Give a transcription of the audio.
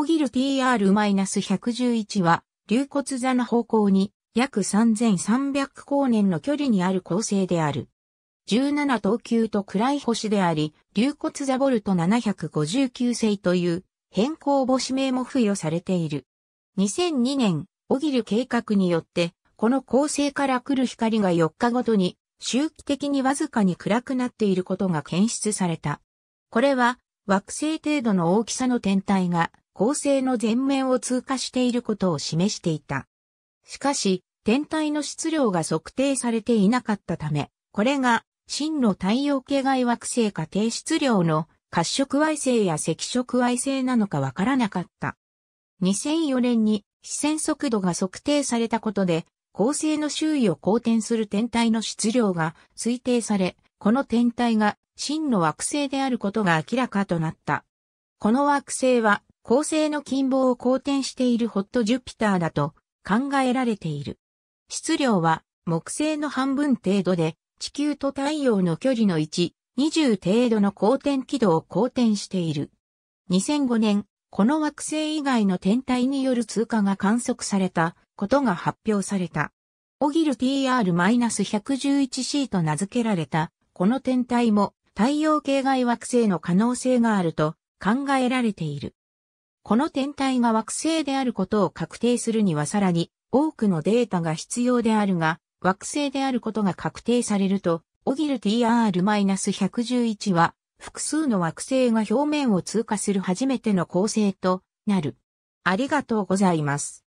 オギル PR-111 は、流骨座の方向に約3300光年の距離にある構成である。17等級と暗い星であり、流骨座ボルト759星という変更星名も付与されている。2002年、オギル計画によって、この構成から来る光が4日ごとに周期的にわずかに暗くなっていることが検出された。これは惑星程度の大きさの天体が恒星の全面を通過していることを示していた。しかし、天体の質量が測定されていなかったため、これが真の太陽系外惑星か低質量の褐色矮星や赤色矮星なのかわからなかった。2004年に視線速度が測定されたことで、恒星の周囲を公転する天体の質量が推定され、この天体が真の惑星であることが明らかとなった。この惑星は恒星の近傍を公転しているホットジュピターだと考えられている。質量は木星の半分程度で地球と太陽の距離の1、20程度の公転軌道を公転している。2005年、この惑星以外の天体による通過が観測されたことが発表された。オギル TR-111C と名付けられた、この天体も太陽系外惑星の可能性があると考えられている。この天体が惑星であることを確定するにはさらに多くのデータが必要であるが、惑星であることが確定されると、オギル TR-111 は複数の惑星が表面を通過する初めての構成となる。ありがとうございます。